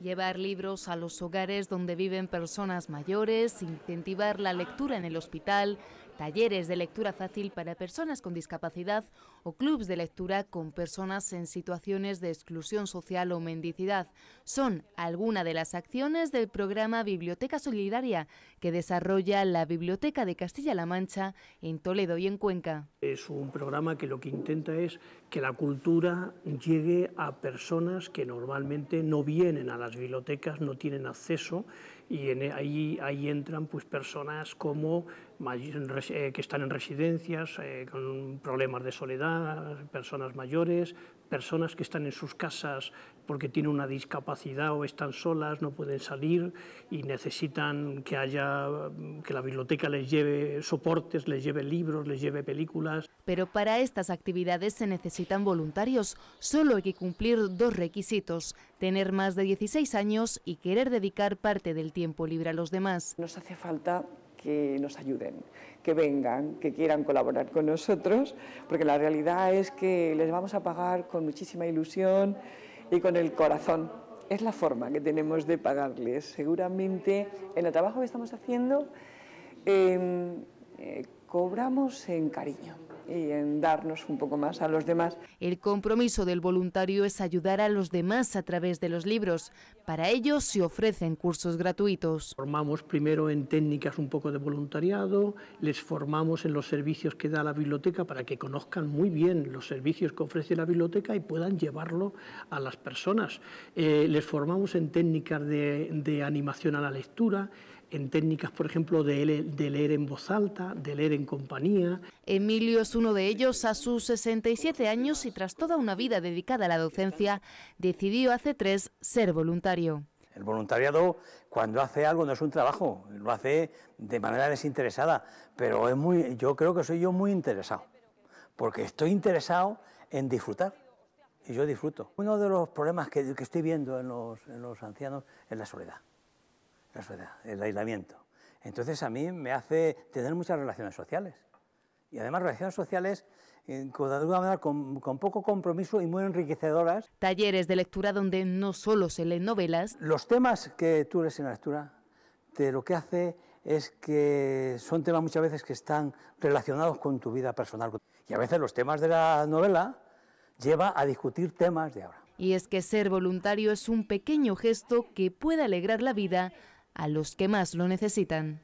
llevar libros a los hogares donde viven personas mayores, incentivar la lectura en el hospital, talleres de lectura fácil para personas con discapacidad o clubs de lectura con personas en situaciones de exclusión social o mendicidad. Son algunas de las acciones del programa Biblioteca Solidaria que desarrolla la Biblioteca de Castilla-La Mancha en Toledo y en Cuenca. Es un programa que lo que intenta es que la cultura llegue a personas que normalmente no vienen a la las bibliotecas no tienen acceso y e, ahí, ahí entran pues, personas como eh, que están en residencias, eh, con problemas de soledad, personas mayores, personas que están en sus casas porque tienen una discapacidad o están solas, no pueden salir y necesitan que haya que la biblioteca les lleve soportes, les lleve libros, les lleve películas. Pero para estas actividades se necesitan voluntarios. Solo hay que cumplir dos requisitos, tener más de 16 años y querer dedicar parte del tiempo libre a los demás. Nos hace falta que nos ayuden, que vengan, que quieran colaborar con nosotros, porque la realidad es que les vamos a pagar con muchísima ilusión y con el corazón. Es la forma que tenemos de pagarles. Seguramente en el trabajo que estamos haciendo em, eh, cobramos en cariño y en darnos un poco más a los demás. El compromiso del voluntario es ayudar a los demás a través de los libros. Para ello se ofrecen cursos gratuitos. Formamos primero en técnicas un poco de voluntariado, les formamos en los servicios que da la biblioteca para que conozcan muy bien los servicios que ofrece la biblioteca y puedan llevarlo a las personas. Eh, les formamos en técnicas de animación a la lectura, en técnicas, por ejemplo, de leer, en voz alta, de leer en compañía. Emilio es uno de ellos. A sus 67 años y tras toda una vida dedicada a la docencia, decidió hace tres ser voluntario. El voluntariado, cuando hace algo, no es un trabajo, lo hace de manera desinteresada, pero muy, yo creo que soy yo muy interesado, porque estoy interesado en disfrutar y yo disfruto. Uno de los problemas que, estoy viendo en los ancianos es la soledad el aislamiento. Entonces a mí me hace tener muchas relaciones sociales. Y además relaciones sociales eh, con, con, poco compromiso y muy enriquecedoras. Talleres de lectura donde no solo se leen novelas. Los temas que tú lees en la lectura, te, lo que hace es que son temas muchas veces que están relacionados con tu vida personal. Y a veces los temas de la novela lleva a discutir temas de ahora. Y es que ser voluntario es un pequeño gesto que puede alegrar la vida a los que más lo necesitan.